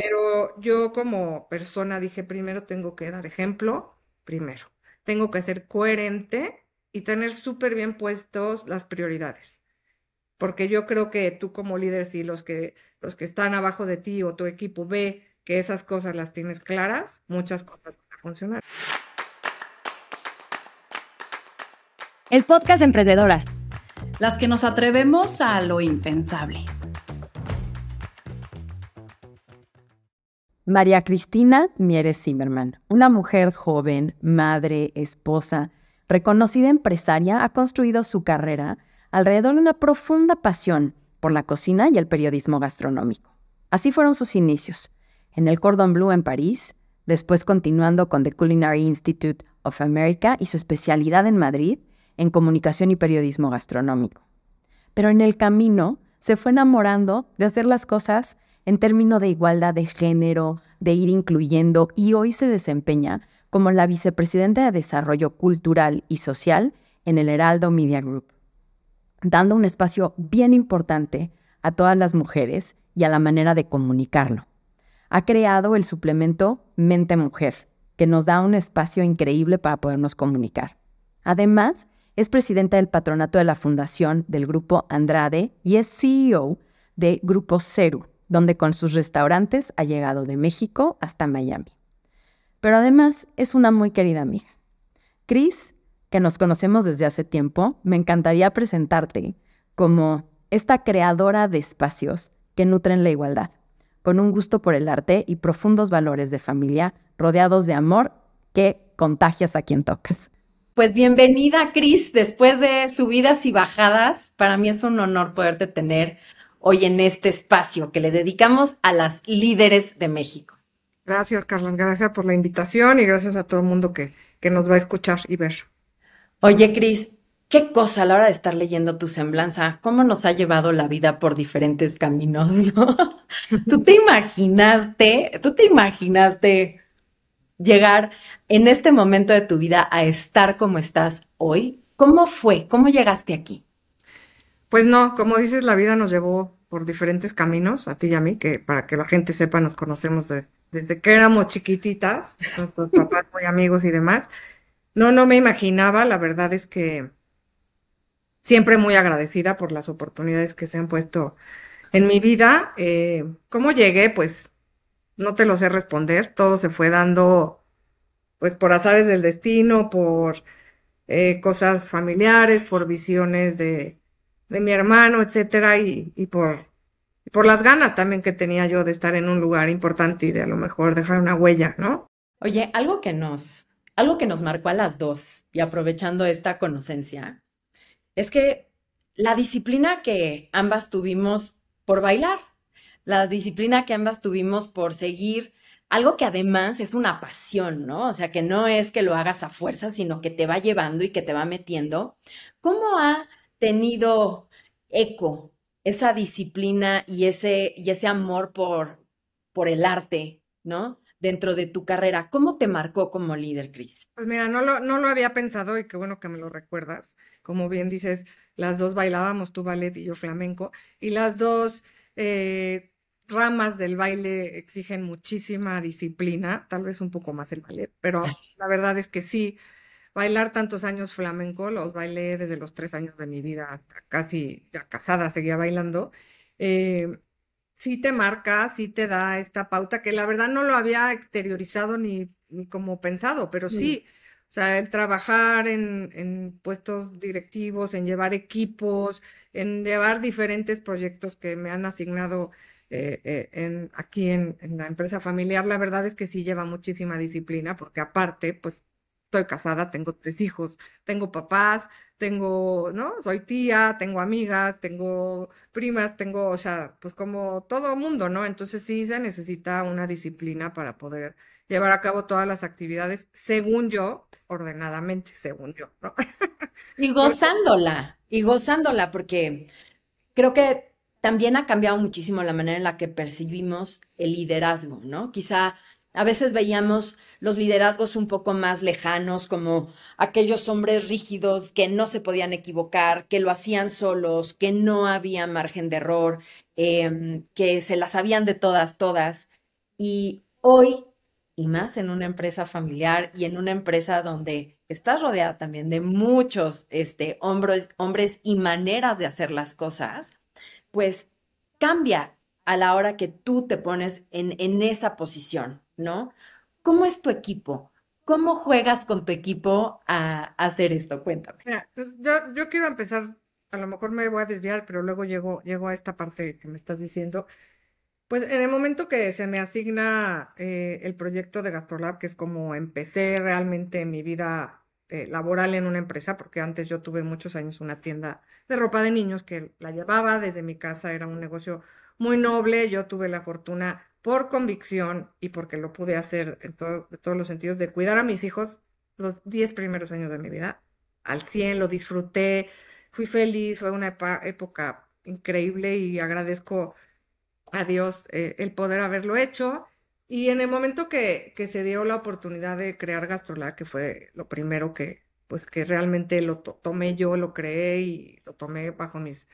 Pero yo como persona dije, primero tengo que dar ejemplo, primero. Tengo que ser coherente y tener súper bien puestos las prioridades. Porque yo creo que tú como líder, si los que, los que están abajo de ti o tu equipo ve que esas cosas las tienes claras, muchas cosas van a funcionar. El podcast Emprendedoras. Las que nos atrevemos a lo impensable. María Cristina Mieres Zimmerman, una mujer joven, madre, esposa, reconocida empresaria, ha construido su carrera alrededor de una profunda pasión por la cocina y el periodismo gastronómico. Así fueron sus inicios, en el Cordon Bleu en París, después continuando con The Culinary Institute of America y su especialidad en Madrid en comunicación y periodismo gastronómico. Pero en el camino se fue enamorando de hacer las cosas en términos de igualdad de género, de ir incluyendo, y hoy se desempeña como la vicepresidenta de Desarrollo Cultural y Social en el Heraldo Media Group, dando un espacio bien importante a todas las mujeres y a la manera de comunicarlo. Ha creado el suplemento Mente Mujer, que nos da un espacio increíble para podernos comunicar. Además, es presidenta del patronato de la fundación del Grupo Andrade y es CEO de Grupo Ceru, donde con sus restaurantes ha llegado de México hasta Miami. Pero además es una muy querida amiga. Cris, que nos conocemos desde hace tiempo, me encantaría presentarte como esta creadora de espacios que nutren la igualdad, con un gusto por el arte y profundos valores de familia, rodeados de amor que contagias a quien tocas. Pues bienvenida, Cris. Después de subidas y bajadas, para mí es un honor poderte tener hoy en este espacio que le dedicamos a las líderes de México. Gracias, Carlos. Gracias por la invitación y gracias a todo el mundo que, que nos va a escuchar y ver. Oye, Cris, qué cosa a la hora de estar leyendo tu semblanza, cómo nos ha llevado la vida por diferentes caminos, ¿no? ¿Tú te imaginaste, tú te imaginaste llegar en este momento de tu vida a estar como estás hoy? ¿Cómo fue? ¿Cómo llegaste aquí? Pues no, como dices, la vida nos llevó por diferentes caminos, a ti y a mí, que para que la gente sepa, nos conocemos desde que éramos chiquititas, nuestros papás muy amigos y demás. No, no me imaginaba, la verdad es que siempre muy agradecida por las oportunidades que se han puesto en mi vida. Eh, ¿Cómo llegué? Pues no te lo sé responder, todo se fue dando pues por azares del destino, por eh, cosas familiares, por visiones de, de mi hermano, etcétera, y, por, por las ganas también que tenía yo de estar en un lugar importante y de a lo mejor dejar una huella, ¿no? Oye, algo que nos, algo que nos marcó a las dos, y aprovechando esta conocencia, es que la disciplina que ambas tuvimos por bailar, la disciplina que ambas tuvimos por seguir algo que además es una pasión, ¿no? O sea, que no es que lo hagas a fuerza, sino que te va llevando y que te va metiendo. ¿Cómo ha tenido eco esa disciplina y ese, y ese amor por, por el arte, ¿no? Dentro de tu carrera. ¿Cómo te marcó como líder, Cris? Pues mira, no lo, no lo había pensado y qué bueno que me lo recuerdas. Como bien dices, las dos bailábamos, tú ballet y yo flamenco, y las dos eh, ramas del baile exigen muchísima disciplina, tal vez un poco más el ballet, pero la verdad es que sí, bailar tantos años flamenco, los bailé desde los tres años de mi vida, hasta casi ya casada seguía bailando, eh, sí te marca, sí te da esta pauta que la verdad no lo había exteriorizado ni, como pensado, pero mm. sí. O sea, el trabajar en, puestos directivos, en llevar equipos, en llevar diferentes proyectos que me han asignado eh, eh, en, aquí en, la empresa familiar, la verdad es que sí lleva muchísima disciplina, porque aparte, pues estoy casada, tengo tres hijos, tengo papás, tengo, ¿no? Soy tía, tengo amiga, tengo primas, tengo, o sea, pues como todo mundo, ¿no? Entonces sí se necesita una disciplina para poder llevar a cabo todas las actividades, según yo, ordenadamente, según yo, ¿no? Y gozándola, y gozándola, porque creo que también ha cambiado muchísimo la manera en la que percibimos el liderazgo, ¿no? Quizá a veces veíamos los liderazgos un poco más lejanos, como aquellos hombres rígidos que no se podían equivocar, que lo hacían solos, que no había margen de error, em, que se las sabían de todas, todas. Y hoy, y más en una empresa familiar y en una empresa donde estás rodeada también de muchos este, hombres, y maneras de hacer las cosas, pues cambia a la hora que tú te pones en esa posición, ¿no? ¿Cómo es tu equipo? ¿Cómo juegas con tu equipo a, hacer esto? Cuéntame. Pues, yo, quiero empezar, a lo mejor me voy a desviar, pero luego llego, a esta parte que me estás diciendo. Pues en el momento que se me asigna eh, el proyecto de GastroLab, que es como empecé realmente mi vida eh, laboral en una empresa, porque antes yo tuve muchos años una tienda de ropa de niños que la llevaba desde mi casa, era un negocio muy noble, yo tuve la fortuna por convicción y porque lo pude hacer en, todos los sentidos, de cuidar a mis hijos los 10 primeros años de mi vida, al 100, lo disfruté, fui feliz, fue una época increíble y agradezco a Dios eh, el poder haberlo hecho. Y en el momento que, que se dio la oportunidad de crear Gastrola que fue lo primero que, pues que realmente lo tomé yo, lo creé y lo tomé bajo mis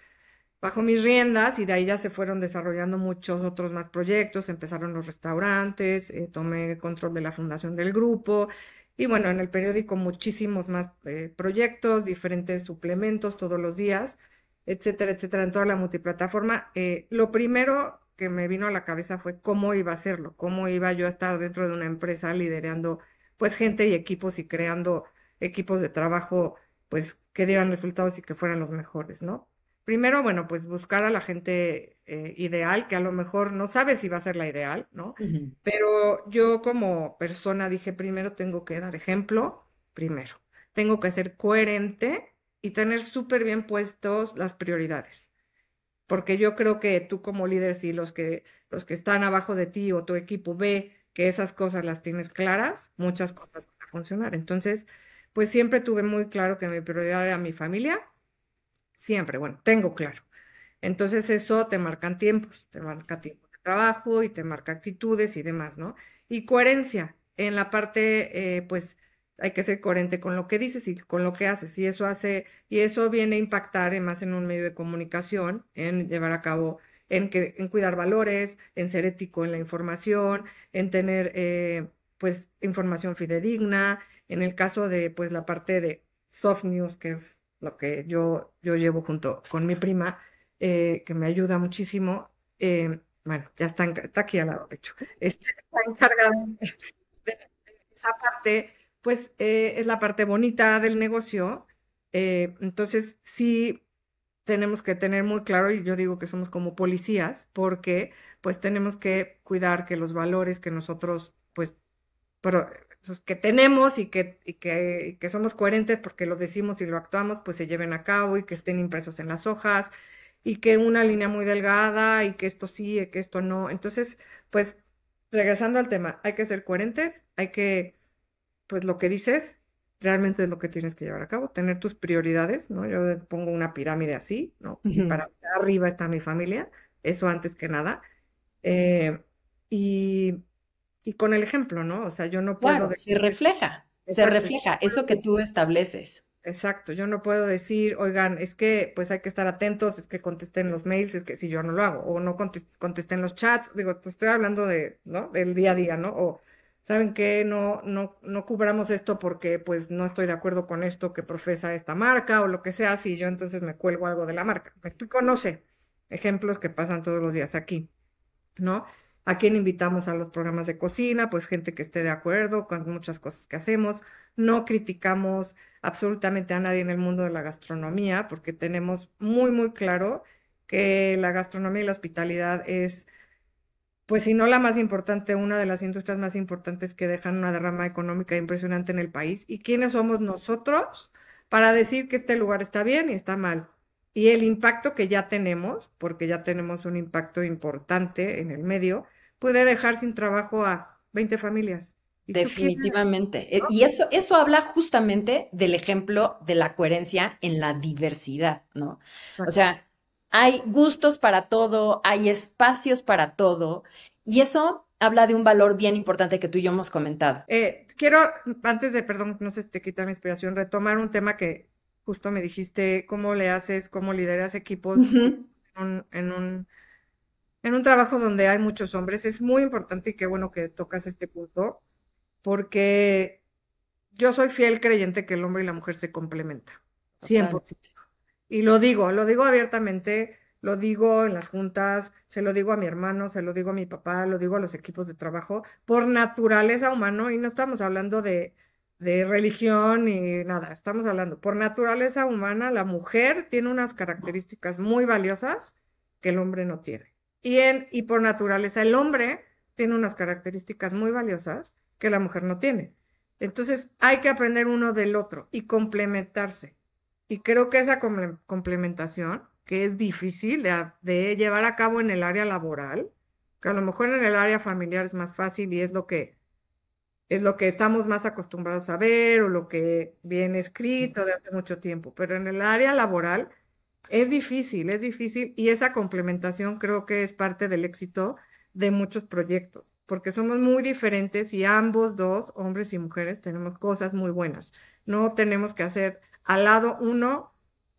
bajo mis riendas y de ahí ya se fueron desarrollando muchos otros más proyectos, empezaron los restaurantes, eh, tomé control de la fundación del grupo y bueno, en el periódico muchísimos más eh, proyectos, diferentes suplementos todos los días, etcétera, etcétera, en toda la multiplataforma. Eh, lo primero que me vino a la cabeza fue cómo iba a hacerlo, cómo iba yo a estar dentro de una empresa liderando pues gente y equipos y creando equipos de trabajo pues que dieran resultados y que fueran los mejores, ¿no? primero, bueno, pues buscar a la gente eh, ideal, que a lo mejor no sabe si va a ser la ideal, ¿no? Pero yo como persona dije, primero tengo que dar ejemplo, primero, tengo que ser coherente y tener súper bien puestos las prioridades. Porque yo creo que tú como líder, si los que, los que están abajo de ti o tu equipo ve que esas cosas las tienes claras, muchas cosas van a funcionar. Entonces, pues siempre tuve muy claro que mi prioridad era mi familia, siempre, bueno, tengo claro. Entonces eso te marcan tiempos, te marca tiempo de trabajo y te marca actitudes y demás, ¿no? Y coherencia, en la parte, eh, pues hay que ser coherente con lo que dices y con lo que haces, y eso hace, y eso viene a impactar más en un medio de comunicación, en llevar a cabo, en, que, en cuidar valores, en ser ético en la información, en tener, eh, pues, información fidedigna, en el caso de, pues, la parte de soft news, que es lo que yo, yo llevo junto con mi prima, eh, que me ayuda muchísimo. Eh, bueno, ya está, está aquí al lado, de hecho. Este, está, encargada de esa parte, pues eh, es la parte bonita del negocio. entonces, sí tenemos que tener muy claro, y yo digo que somos como policías, porque pues tenemos que cuidar que los valores que nosotros, pues, pero pues, que tenemos y que, que, somos coherentes porque lo decimos y lo actuamos, pues se lleven a cabo y que estén impresos en las hojas y que una línea muy delgada y que esto sí y que esto no. Entonces, pues regresando al tema, hay que ser coherentes, hay que, pues lo que dices realmente es lo que tienes que llevar a cabo, tener tus prioridades, ¿no? Yo pongo una pirámide así, ¿no? Y para arriba está mi familia, eso antes que nada. Eh, y y con el ejemplo, ¿no? O sea, yo no puedo... decir... Se refleja, se refleja eso que tú estableces. Exacto, yo no puedo decir, oigan, es que pues hay que estar atentos, es que contesten los mails, es que si yo no lo hago, o no contesten los chats, digo, pues, estoy hablando de, ¿no? Del día a día, ¿no? O, ¿saben qué? No, no, no cubramos esto porque pues no estoy de acuerdo con esto que profesa esta marca o lo que sea, si yo entonces me cuelgo algo de la marca. ¿Me explico? No sé. Ejemplos que pasan todos los días aquí, ¿no? ¿A quién invitamos a los programas de cocina? Pues gente que esté de acuerdo con muchas cosas que hacemos. No criticamos absolutamente a nadie en el mundo de la gastronomía porque tenemos muy, muy claro que la gastronomía y la hospitalidad es, pues si no la más importante, una de las industrias más importantes que dejan una derrama económica impresionante en el país. ¿Y quiénes somos nosotros para decir que este lugar está bien y está mal? y el impacto que ya tenemos, porque ya tenemos un impacto importante en el medio, puede dejar sin trabajo a 20 familias. Definitivamente. Eh, y eso, eso habla justamente del ejemplo de la coherencia en la diversidad, ¿no? O sea, hay gustos para todo, hay espacios para todo, y eso habla de un valor bien importante que tú y yo hemos comentado. Eh, quiero, antes de, perdón, no sé si te quita mi inspiración, retomar un tema que justo me dijiste cómo le haces, cómo lideras equipos en, un, en, un, trabajo donde hay muchos hombres. Es muy importante y qué bueno que tocas este punto, porque yo soy fiel creyente que el hombre y la mujer se complementan, siempre. Y lo digo, lo digo abiertamente, lo digo en las juntas, se lo digo a mi hermano, se lo digo a mi papá, lo digo a los equipos de trabajo, por naturaleza humano, y no estamos hablando de de religión y nada, estamos hablando. Por naturaleza humana, la mujer tiene unas características muy valiosas que el hombre no tiene. Y, en, y por naturaleza, el hombre tiene unas características muy valiosas que la mujer no tiene. Entonces, hay que aprender uno del otro y complementarse. Y creo que esa complementación, que es difícil de, de llevar a cabo en el área laboral, que a lo mejor en el área familiar es más fácil y es lo que es lo que estamos más acostumbrados a ver o lo que viene escrito de hace mucho tiempo, pero en el área laboral es difícil, es difícil y esa complementación creo que es parte del éxito de muchos proyectos, porque somos muy diferentes y ambos dos, hombres y mujeres, tenemos cosas muy buenas. No tenemos que hacer al lado uno,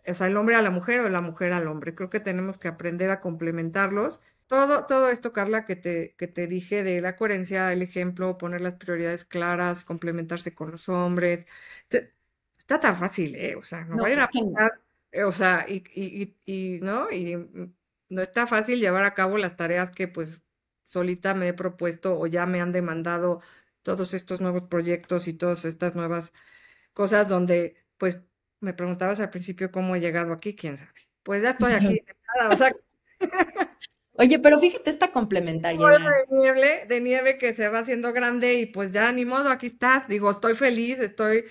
o sea, el hombre a la mujer o la mujer al hombre. Creo que tenemos que aprender a complementarlos todo, todo esto, Carla, que te, que te dije de la coherencia, el ejemplo, poner las prioridades claras, complementarse con los hombres, está tan fácil, ¿eh? O sea, no, vayan pues a pensar, eh, o sea, y, y, y, ¿no? Y mm, no está fácil llevar a cabo las tareas que pues solita me he propuesto o ya me han demandado todos estos nuevos proyectos y todas estas nuevas cosas donde pues me preguntabas al principio cómo he llegado aquí, quién sabe. Pues ya estoy aquí. o sea, Oye, pero fíjate esta complementaria. de nieve, de nieve que se va haciendo grande y pues ya ni modo, aquí estás. Digo, estoy feliz, estoy,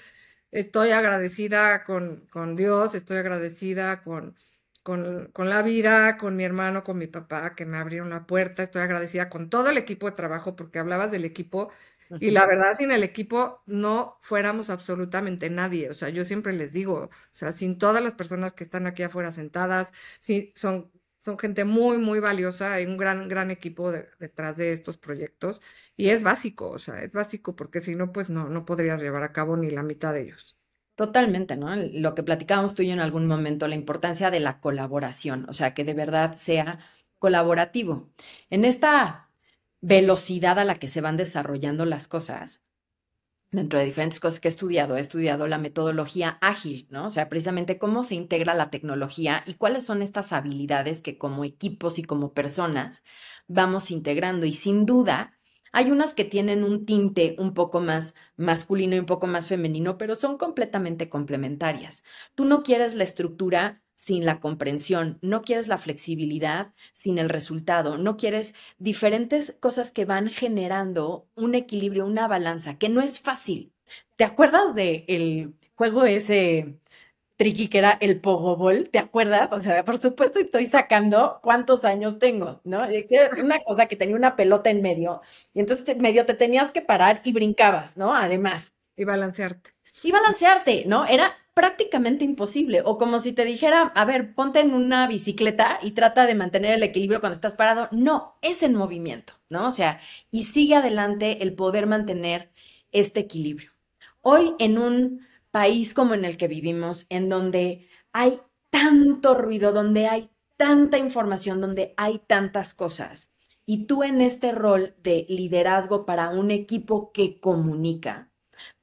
estoy agradecida con, con Dios, estoy agradecida con, con, la vida, con mi hermano, con mi papá, que me abrieron la puerta. Estoy agradecida con todo el equipo de trabajo, porque hablabas del equipo, y la verdad, sin el equipo no fuéramos absolutamente nadie. O sea, yo siempre les digo, o sea, sin todas las personas que están aquí afuera sentadas, sí, son son gente muy, muy valiosa, hay un gran, gran equipo detrás de estos proyectos y es básico, o sea, es básico porque si no, pues no, no podrías llevar a cabo ni la mitad de ellos. Totalmente, ¿no? Lo que platicábamos tú y yo en algún momento, la importancia de la colaboración, o sea, que de verdad sea colaborativo. En esta velocidad a la que se van desarrollando las cosas, dentro de diferentes cosas que he estudiado, he estudiado la metodología ágil, ¿no? O sea, precisamente cómo se integra la tecnología y cuáles son estas habilidades que como equipos y como personas vamos integrando. Y sin duda, hay unas que tienen un tinte un poco más masculino y un poco más femenino, pero son completamente complementarias. Tú no quieres la estructura sin la comprensión, no quieres la flexibilidad sin el resultado, no quieres diferentes cosas que van generando un equilibrio, una balanza, que no es fácil. ¿Te acuerdas de el juego ese triqui que era el pogobol? ¿Te acuerdas? O sea, por supuesto estoy sacando cuántos años tengo, ¿no? Una cosa que tenía una pelota en medio y entonces en medio te tenías que parar y brincabas, ¿no? Además. Y balancearte. Y balancearte, ¿no? Era prácticamente imposible. O como si te dijera, a ver, ponte en una bicicleta y trata de mantener el equilibrio cuando estás parado. No, es en movimiento, ¿no? O sea, y sigue adelante el poder mantener este equilibrio. Hoy en un país como en el que vivimos, en donde hay tanto ruido, donde hay tanta información, donde hay tantas cosas, y tú en este rol de liderazgo para un equipo que comunica,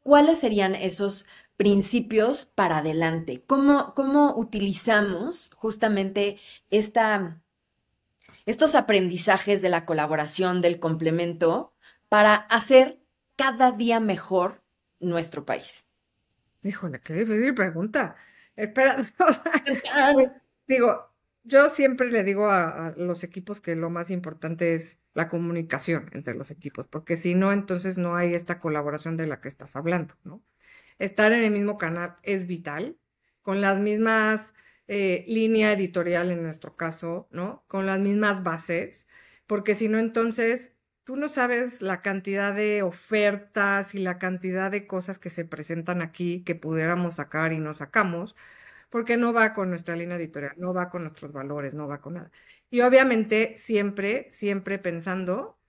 ¿cuáles serían esos principios para adelante. ¿Cómo, cómo utilizamos justamente esta, estos aprendizajes de la colaboración, del complemento, para hacer cada día mejor nuestro país? Híjole, qué difícil pregunta. Espera, digo, yo siempre le digo a, los equipos que lo más importante es la comunicación entre los equipos, porque si no, entonces no hay esta colaboración de la que estás hablando, ¿no? estar en el mismo canal es vital, con las mismas eh, línea editorial en nuestro caso, ¿no? Con las mismas bases, porque si no, entonces tú no sabes la cantidad de ofertas y la cantidad de cosas que se presentan aquí que pudiéramos sacar y no sacamos, porque no va con nuestra línea editorial, no va con nuestros valores, no va con nada. Y obviamente siempre, siempre pensando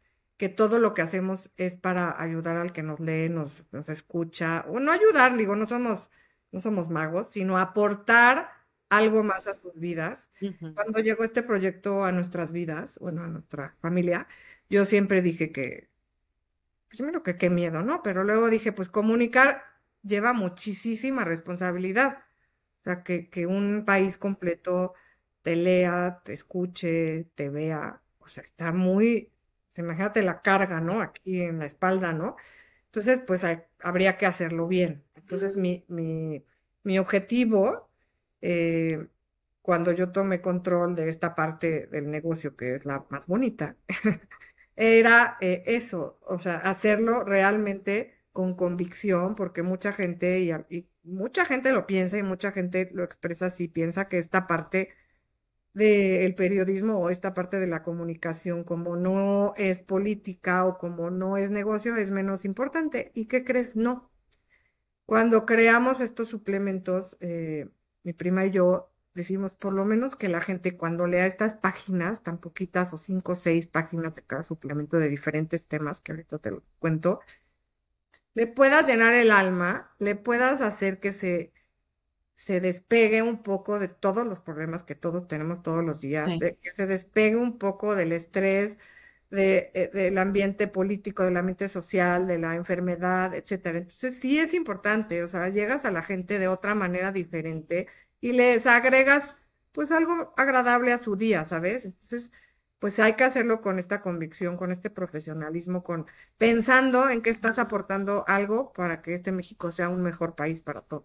que todo lo que hacemos es para ayudar al que nos lee, nos, escucha, o no ayudar, digo, no somos, no somos magos, sino aportar algo más a sus vidas. Cuando llegó este proyecto a nuestras vidas, bueno, a nuestra familia, yo siempre dije que, primero pues, que qué miedo, ¿no? Pero luego dije, pues comunicar lleva muchísima responsabilidad. O sea, que, que un país completo te lea, te escuche, te vea, o sea, está muy, pues, imagínate la carga, ¿no? Aquí en la espalda, ¿no? Entonces, pues habría que hacerlo bien. Entonces, mi, mi, mi objetivo, eh, cuando yo tomé control de esta parte del negocio, que es la más bonita, era eh, eso, o sea, hacerlo realmente con convicción, porque mucha gente, y, y, mucha gente lo piensa y mucha gente lo expresa así, piensa que esta parte del periodismo o esta parte de la comunicación, como no es política o como no es negocio, es menos importante. ¿Y qué crees? No. Cuando creamos estos suplementos, eh, mi prima y yo decimos por lo menos que la gente cuando lea estas páginas, tan poquitas o cinco o seis páginas de cada suplemento de diferentes temas, que ahorita te cuento, le puedas llenar el alma, le puedas hacer que se se despegue un poco de todos los problemas que todos tenemos todos los días, que se despegue un poco del estrés, de, eh, del ambiente político, del ambiente social, de la enfermedad, etcétera. Entonces sí es importante, o sea, llegas a la gente de otra manera diferente y les agregas pues algo agradable a su día, ¿sabes? Entonces, pues hay que hacerlo con esta convicción, con este profesionalismo, con pensando en que estás aportando algo para que este México sea un mejor país para todos.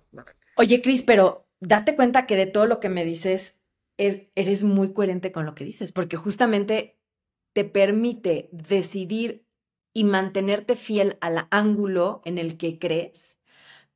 Oye, Cris, pero date cuenta que de todo lo que me dices, eres muy coherente con lo que dices, porque justamente te permite decidir y mantenerte fiel al ángulo en el que crees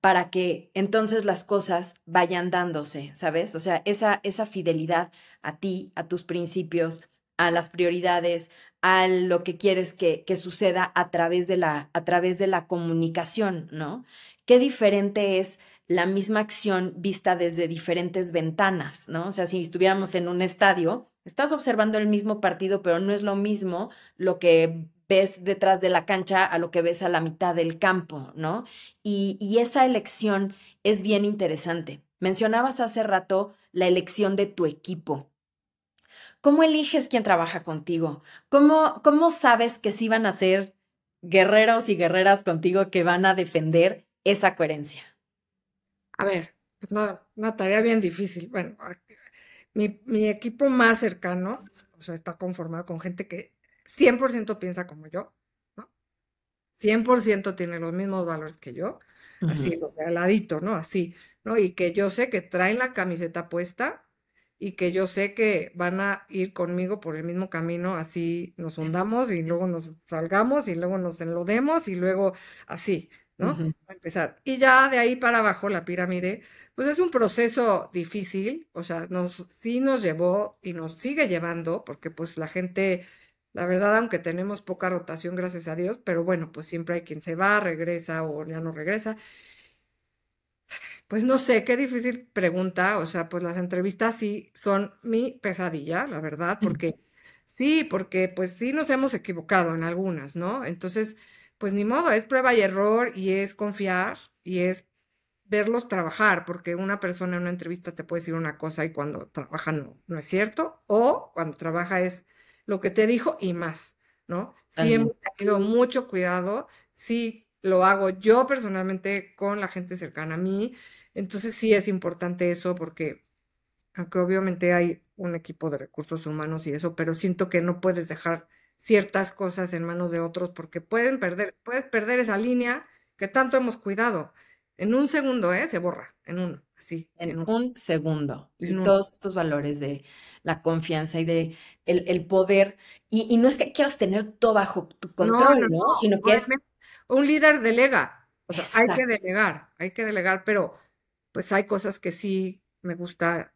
para que entonces las cosas vayan dándose, ¿sabes? O sea, esa, esa fidelidad a ti, a tus principios, a las prioridades, a lo que quieres que, suceda a través, de la, a través de la comunicación, ¿no? Qué diferente es la misma acción vista desde diferentes ventanas, ¿no? O sea, si estuviéramos en un estadio, estás observando el mismo partido, pero no es lo mismo lo que ves detrás de la cancha a lo que ves a la mitad del campo, ¿no? Y, y esa elección es bien interesante. Mencionabas hace rato la elección de tu equipo. ¿Cómo eliges quién trabaja contigo? ¿Cómo, cómo sabes que si van a ser guerreros y guerreras contigo que van a defender esa coherencia? A ver, pues, una tarea bien difícil. Bueno, mi, mi, equipo más cercano, está conformado con gente que 100% piensa como yo, ¿no? 100% tiene los mismos valores que yo, así, o sea, al ladito, ¿no? Así, ¿no? Y que yo sé que traen la camiseta puesta y que yo sé que van a ir conmigo por el mismo camino, así nos hundamos y luego nos salgamos y luego nos enlodemos y luego así, ¿no? a empezar. Y ya de ahí para abajo la pirámide, pues es un proceso difícil, o sea, nos, sí nos llevó y nos sigue llevando, porque pues la gente, la verdad, aunque tenemos poca rotación, gracias a Dios, pero bueno, pues siempre hay quien se va, regresa o ya no regresa. Pues no sé, qué difícil pregunta. O sea, pues las entrevistas sí son mi pesadilla, la verdad, mm. porque sí, porque pues sí nos hemos equivocado en algunas, ¿no? Entonces, pues ni modo, es prueba y error y es confiar y es verlos trabajar, porque una persona en una entrevista te puede decir una cosa y cuando trabaja no, no es cierto, o cuando trabaja es lo que te dijo y más, ¿no? Sí hemos tenido mucho cuidado, sí lo hago yo personalmente con la gente cercana a mí, entonces sí es importante eso porque, aunque obviamente hay un equipo de recursos humanos y eso, pero siento que no puedes dejar ciertas cosas en manos de otros porque pueden perder, puedes perder esa línea que tanto hemos cuidado. En un segundo, ¿eh? Se borra, en uno, así. En, un, segundo. y todos estos valores de la confianza y de el, poder. Y, no es que quieras tener todo bajo tu control, ¿no? no sino que es... Un líder delega. O sea, hay que delegar, hay que delegar, pero pues hay cosas que sí me gusta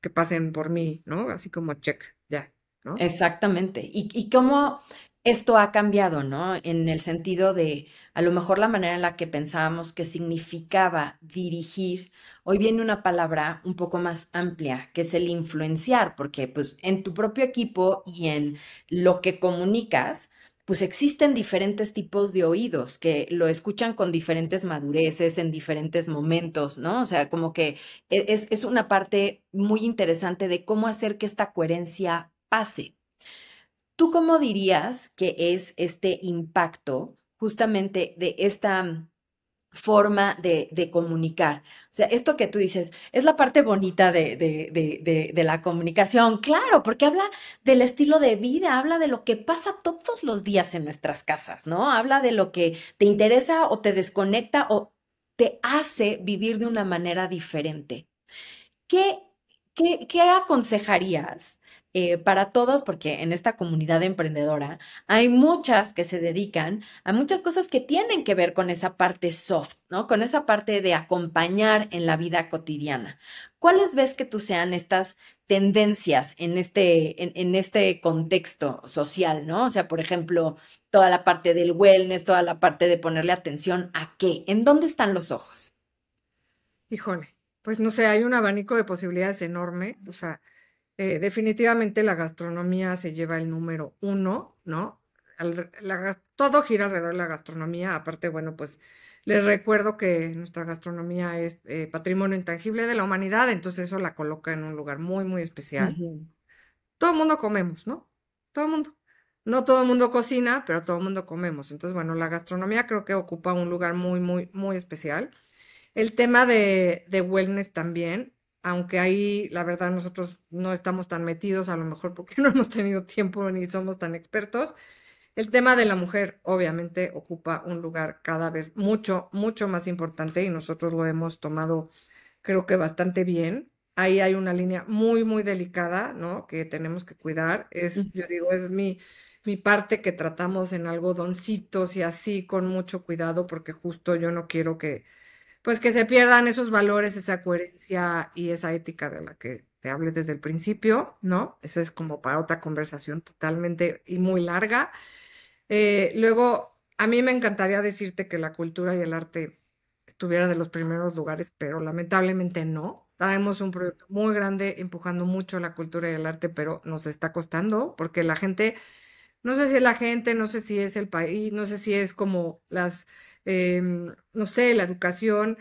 que pasen por mí, ¿no? Así como check, ya, ¿no? Exactamente. Y, cómo esto ha cambiado, ¿no? En el sentido de a lo mejor la manera en la que pensábamos que significaba dirigir, hoy viene una palabra un poco más amplia, que es el influenciar, porque pues en tu propio equipo y en lo que comunicas, pues existen diferentes tipos de oídos que lo escuchan con diferentes madureces, en diferentes momentos, ¿no? O sea, como que e-, es, es una parte muy interesante de cómo hacer que esta coherencia pase. ¿Tú cómo dirías que es este impacto justamente de esta forma de, comunicar. O sea, esto que tú dices es la parte bonita de, de, de, la comunicación, claro, porque habla del estilo de vida, habla de lo que pasa todos los días en nuestras casas, ¿no? Habla de lo que te interesa o te desconecta o te hace vivir de una manera diferente. ¿Qué, qué, qué aconsejarías eh, para todos, porque en esta comunidad emprendedora hay muchas que se dedican a muchas cosas que tienen que ver con esa parte soft, ¿no? Con esa parte de acompañar en la vida cotidiana. ¿Cuáles ves que tú sean estas tendencias en este, en, en este contexto social, ¿no? O sea, por ejemplo, toda la parte del wellness, toda la parte de ponerle atención a qué, ¿en dónde están los ojos? Híjole, pues no sé, hay un abanico de posibilidades enorme, o sea, eh, definitivamente la gastronomía se lleva el número uno, ¿no? todo gira alrededor de la gastronomía. Aparte, bueno, pues les recuerdo que nuestra gastronomía es eh, patrimonio intangible de la humanidad, entonces eso la coloca en un lugar muy, muy especial. Todo el mundo comemos, ¿no? Todo el mundo. No todo el mundo cocina, pero todo el mundo comemos. Entonces, bueno, la gastronomía creo que ocupa un lugar muy, muy, muy especial. El tema de wellness también, aunque ahí la verdad nosotros no estamos tan metidos, a lo mejor porque no hemos tenido tiempo ni somos tan expertos, el tema de la mujer obviamente ocupa un lugar cada vez mucho, mucho más importante y nosotros lo hemos tomado creo que bastante bien. Ahí hay una línea muy, muy delicada, ¿no? Que tenemos que cuidar. Es, yo digo, es mi, mi parte que tratamos en algodoncitos y así con mucho cuidado porque justo yo no quiero que, pues que se pierdan esos valores, esa coherencia y esa ética de la que te hablé desde el principio, ¿no? Esa es como para otra conversación totalmente y muy larga. Eh, luego, a mí me encantaría decirte que la cultura y el arte estuvieran en los primeros lugares, pero lamentablemente no. Traemos un proyecto muy grande empujando mucho la cultura y el arte, pero nos está costando porque la gente, no sé si es la gente, no sé si es el país, no sé si es como las Em, no sé, la educación,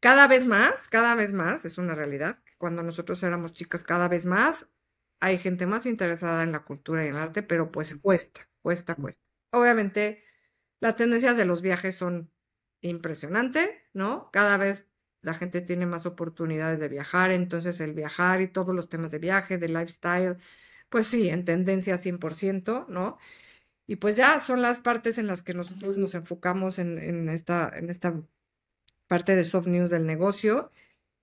cada vez más, cada vez más, es una realidad, cuando nosotros éramos chicas cada vez más, hay gente más interesada en la cultura y en el arte, pero pues cuesta, cuesta, cuesta. Obviamente, las tendencias de los viajes son impresionantes, ¿no? Cada vez la gente tiene más oportunidades de viajar, entonces el viajar y todos los temas de viaje, de lifestyle, pues sí, en tendencia 100%, ¿no? Y pues ya son las partes en las que nosotros nos enfocamos en, esta, en esta parte de soft news del negocio.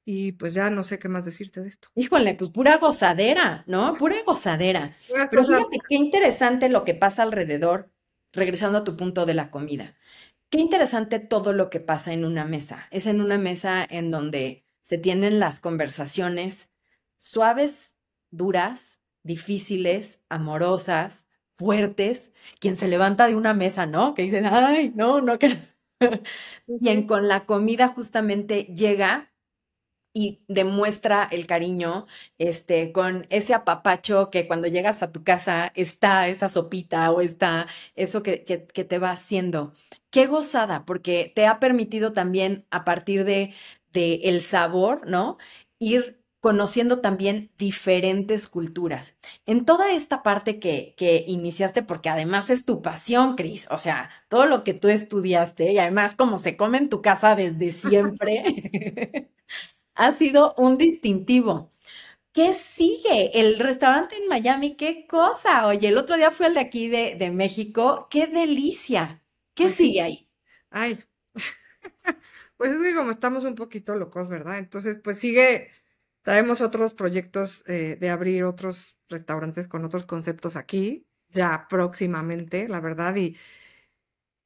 Y pues ya no sé qué más decirte de esto. Híjole, pues pura gozadera, ¿no? Pura gozadera. Pero fíjate qué interesante lo que pasa alrededor, regresando a tu punto de la comida. Qué interesante todo lo que pasa en una mesa. Es en una mesa en donde se tienen las conversaciones suaves, duras, difíciles, amorosas, fuertes, quien se levanta de una mesa, ¿no? Que dicen, ay, no, no, que... quien con la comida justamente llega y demuestra el cariño, este, con ese apapacho que cuando llegas a tu casa está esa sopita o está eso que, que te va haciendo. Qué gozada, porque te ha permitido también a partir de, de el sabor, ¿no? Ir conociendo también diferentes culturas. En toda esta parte que, que iniciaste, porque además es tu pasión, Cris, o sea, todo lo que tú estudiaste y además como se come en tu casa desde siempre, ha sido un distintivo. ¿Qué sigue? El restaurante en Miami, qué cosa. Oye, el otro día fue el de aquí de, México, qué delicia. ¿Qué pues sigue ahí? Ay, pues es que como estamos un poquito locos, ¿verdad? Entonces, pues sigue Traemos otros proyectos eh, de abrir otros restaurantes con otros conceptos aquí, ya próximamente, la verdad, y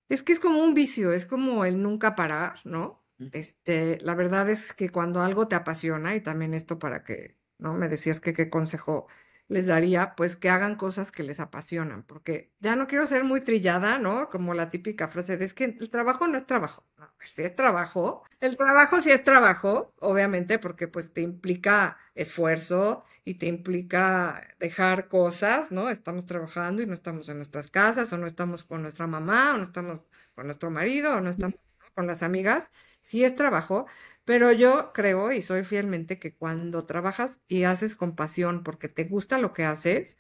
es que es como un vicio, es como el nunca parar, ¿no? Este, la verdad es que cuando algo te apasiona, y también esto para que, ¿no? Me decías que qué consejo les daría, pues que hagan cosas que les apasionan, porque ya no quiero ser muy trillada, ¿no? Como la típica frase de es que el trabajo no es trabajo. Pues, si es trabajo, el trabajo sí es trabajo, obviamente, porque pues te implica esfuerzo y te implica dejar cosas, ¿no? Estamos trabajando y no estamos en nuestras casas o no estamos con nuestra mamá o no estamos con nuestro marido o no estamos con las amigas, sí es trabajo, pero yo creo y soy fielmente que cuando trabajas y haces con pasión porque te gusta lo que haces,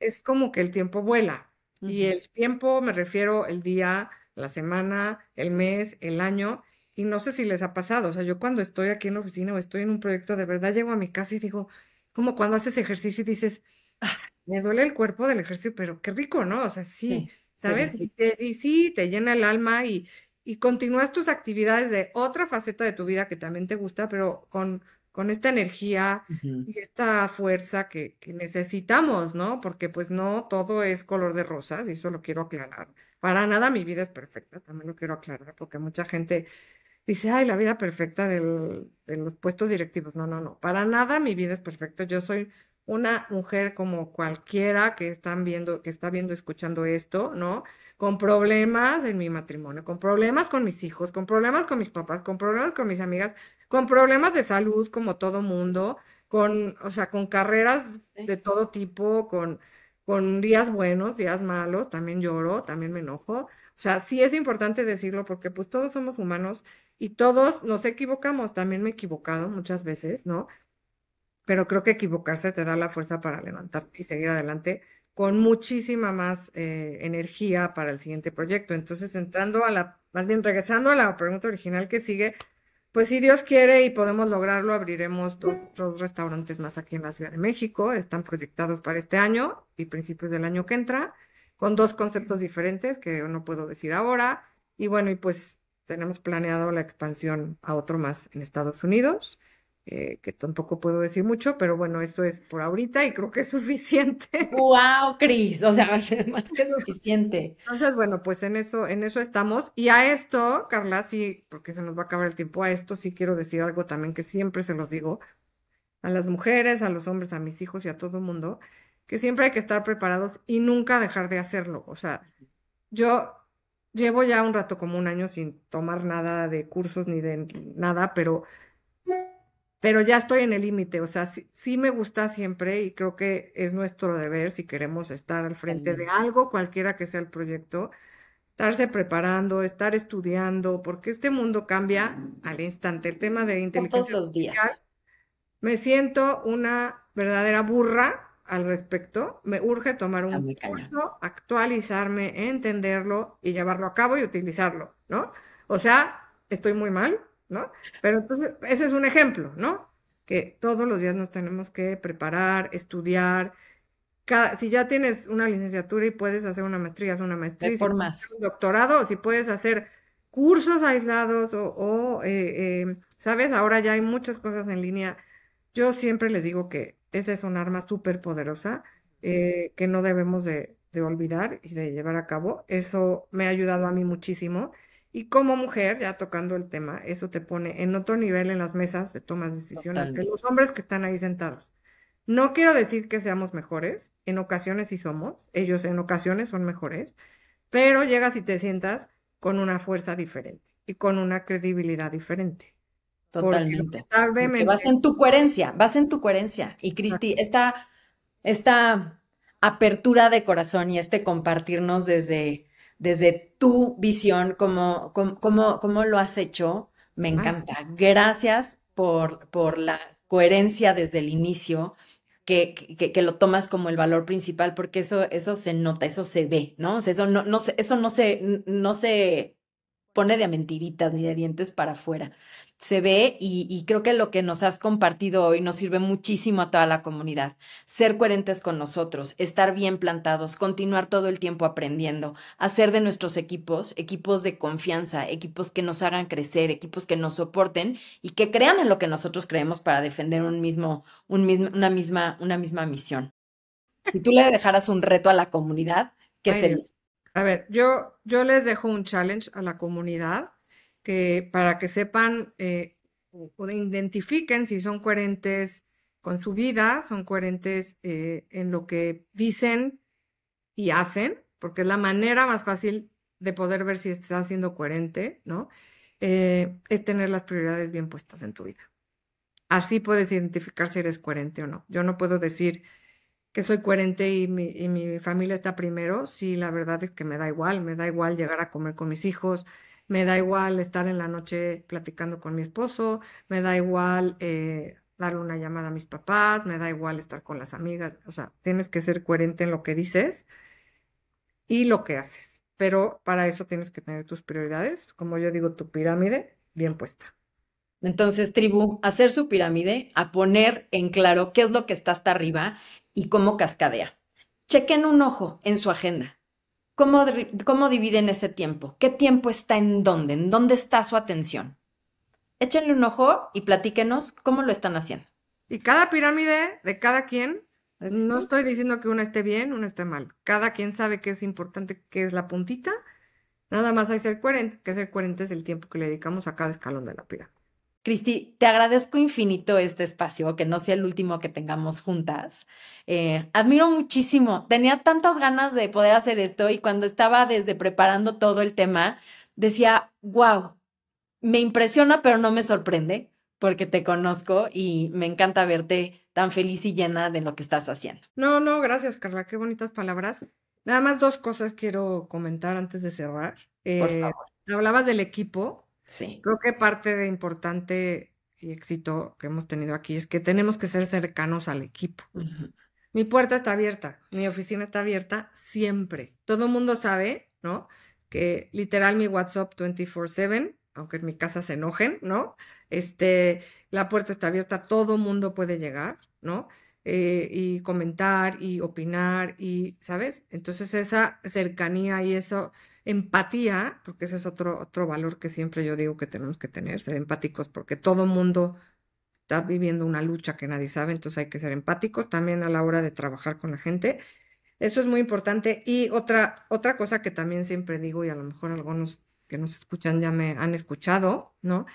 es como que el tiempo vuela. Y el tiempo, me refiero el día, la semana, el mes, el año, y no sé si les ha pasado, o sea, yo cuando estoy aquí en la oficina o estoy en un proyecto, de verdad llego a mi casa y digo, como cuando haces ejercicio y dices, ah, me duele el cuerpo del ejercicio, pero qué rico, ¿no? O sea, sí, ¿sabes? Y, sí, te llena el alma y, y continúas tus actividades de otra faceta de tu vida que también te gusta, pero con, con esta energía y esta fuerza que, que necesitamos, ¿no? Porque pues no todo es color de rosas, y eso lo quiero aclarar. Para nada mi vida es perfecta, también lo quiero aclarar, porque mucha gente dice, ay, la vida perfecta de los puestos directivos. No, no, no, para nada mi vida es perfecta. Yo soy una mujer como cualquiera que están viendo, que está viendo, escuchando esto, ¿no? Con problemas en mi matrimonio, con problemas con mis hijos, con problemas con mis papás, con problemas con mis amigas, con problemas de salud como todo mundo, con, o sea, con carreras de todo tipo, con con días buenos, días malos, también lloro, también me enojo. O sea, sí es importante decirlo porque pues todos somos humanos y todos nos equivocamos, también me he equivocado muchas veces, ¿no? Pero creo que equivocarse te da la fuerza para levantarte y seguir adelante con muchísima más eh, energía para el siguiente proyecto. Entonces, entrando a la, más bien regresando a la pregunta original que sigue, pues si Dios quiere y podemos lograrlo, abriremos dos, restaurantes más aquí en la Ciudad de México. Están proyectados para este año y principios del año que entra, con dos conceptos diferentes que no puedo decir ahora. Y bueno, y pues tenemos planeado la expansión a otro más en Estados Unidos. Eh, que tampoco puedo decir mucho, pero bueno, eso es por ahorita y creo que es suficiente. ¡Wow, Cris! O sea, más que suficiente. Entonces, bueno, pues en eso, en eso estamos. Y a esto, Carla, sí, porque se nos va a acabar el tiempo, a esto sí quiero decir algo también que siempre se los digo a las mujeres, a los hombres, a mis hijos y a todo el mundo, que siempre hay que estar preparados y nunca dejar de hacerlo. O sea, yo llevo ya un rato como un año sin tomar nada de cursos ni de nada, pero pero ya estoy en el límite, o sea, sí, me gusta siempre y creo que es nuestro deber si queremos estar al frente de algo, cualquiera que sea el proyecto, estarse preparando, estar estudiando, porque este mundo cambia al instante. El tema de inteligencia los días. me siento una verdadera burra al respecto. Me urge tomar un curso, actualizarme, entenderlo y llevarlo a cabo y utilizarlo, ¿no? O sea, estoy muy mal, ¿no? Pero entonces, ese es un ejemplo, ¿no? Que todos los días nos tenemos que preparar, estudiar. si ya tienes una licenciatura y puedes hacer una maestría, es una maestría. Si un doctorado, si puedes hacer cursos aislados o, eh, em, sabes, ahora ya hay muchas cosas en línea. Yo siempre les digo que esa es un arma súper poderosa eh, que no debemos de, de olvidar y de llevar a cabo. Eso me ha ayudado a mí muchísimo. Y como mujer, ya tocando el tema, eso te pone en otro nivel en las mesas de tomas de decisiones que los hombres que están ahí sentados. No quiero decir que seamos mejores, en ocasiones sí somos, ellos en ocasiones son mejores, pero llegas y te sientas con una fuerza diferente y con una credibilidad diferente. Totalmente. vas en tu coherencia, vas en tu coherencia. Y Cristi, esta, esta apertura de corazón y este compartirnos desde desde tu visión, cómo, lo has hecho. Me encanta. Gracias por, por la coherencia desde el inicio. Que, que, lo tomas como el valor principal, porque eso, eso se nota, eso se ve, ¿no? eso no, no se, eso no se, no se pone de mentiritas ni de dientes para afuera se ve y, creo que lo que nos has compartido hoy nos sirve muchísimo a toda la comunidad. Ser coherentes con nosotros, estar bien plantados, continuar todo el tiempo aprendiendo, hacer de nuestros equipos equipos de confianza, equipos que nos hagan crecer, equipos que nos soporten y que crean en lo que nosotros creemos para defender un mismo, una, misma, una misma misión. Si tú le dejaras un reto a la comunidad, ¿qué sería? A ver, yo, yo les dejo un challenge a la comunidad que para que sepan eh, o identifiquen si son coherentes con su vida, son coherentes eh, en lo que dicen y hacen, porque es la manera más fácil de poder ver si estás siendo coherente, ¿no? Eh, es tener las prioridades bien puestas en tu vida. Así puedes identificar si eres coherente o no. Yo no puedo decir que soy coherente y mi, y mi familia está primero si la verdad es que me da igual, me da igual llegar a comer con mis hijos, me da igual estar en la noche platicando con mi esposo, me da igual eh, darle una llamada a mis papás, me da igual estar con las amigas, o sea, tienes que ser coherente en lo que dices y lo que haces, pero para eso tienes que tener tus prioridades, como yo digo, tu pirámide bien puesta. Entonces, tribu, hacer su pirámide, a poner en claro qué es lo que está hasta arriba y cómo cascadea. Chequen un ojo en su agenda. ¿Cómo, dividen ese tiempo? ¿Qué tiempo está en dónde? ¿En dónde está su atención? Échenle un ojo y platíquenos cómo lo están haciendo. Y cada pirámide de cada quien, no estoy diciendo que una esté bien, una esté mal. Cada quien sabe qué es importante, qué es la puntita. Nada más hay ser coherente, que ser coherente es el tiempo que le dedicamos a cada escalón de la pirámide. Cristi, te agradezco infinito este espacio, que no sea el último que tengamos juntas. Eh, admiro muchísimo, tenía tantas ganas de poder hacer esto y cuando estaba desde preparando todo el tema, decía, wow, me impresiona pero no me sorprende porque te conozco y me encanta verte tan feliz y llena de lo que estás haciendo. No, no, gracias Carla, qué bonitas palabras. Nada más dos cosas quiero comentar antes de cerrar. Por eh, favor. Hablabas del equipo Sí. Creo que parte de importante y éxito que hemos tenido aquí es que tenemos que ser cercanos al equipo. Mi puerta está abierta, mi oficina está abierta siempre. Todo el mundo sabe, ¿no? Que literal mi WhatsApp 24/7 aunque en mi casa se enojen, ¿no? Este, la puerta está abierta, todo mundo puede llegar, ¿no? Eh, y comentar y opinar y, ¿sabes? Entonces esa cercanía y eso, empatía, porque ese es otro, otro valor que siempre yo digo que tenemos que tener, ser empáticos, porque todo mundo está viviendo una lucha que nadie sabe, entonces hay que ser empáticos también a la hora de trabajar con la gente. Eso es muy importante. Y otra, otra cosa que también siempre digo, y a lo mejor algunos que nos escuchan ya me han escuchado, ¿no?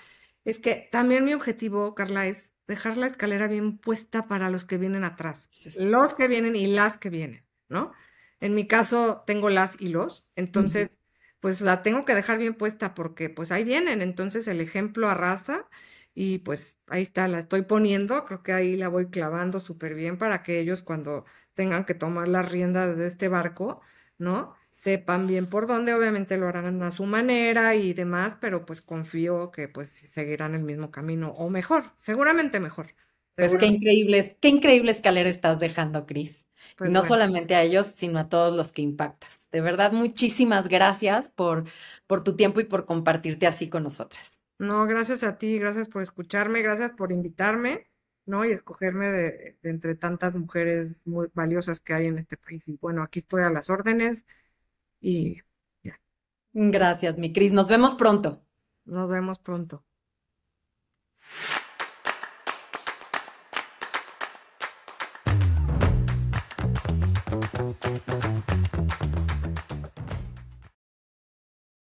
Es que también mi objetivo, Carla, es dejar la escalera bien puesta para los que vienen atrás, los que vienen y las que vienen, ¿no? En mi caso tengo las y los, entonces pues la tengo que dejar bien puesta porque pues ahí vienen, entonces el ejemplo arrasa y pues ahí está, la estoy poniendo, creo que ahí la voy clavando súper bien para que ellos cuando tengan que tomar las riendas de este barco, ¿no? Sepan bien por dónde, obviamente lo harán a su manera y demás, pero pues confío que pues seguirán el mismo camino o mejor, seguramente mejor. Pues qué increíble, qué increíble escalera estás dejando, Cris. Pues no solamente a ellos, sino a todos los que impactas. De verdad, muchísimas gracias por, por tu tiempo y por compartirte así con nosotras. No, gracias a ti, gracias por escucharme, gracias por invitarme, ¿no? Y escogerme de, de entre tantas mujeres muy valiosas que hay en este país. Y bueno, aquí estoy a las órdenes y ya. Gracias, mi Cris. Nos vemos pronto. Nos vemos pronto. Thank you.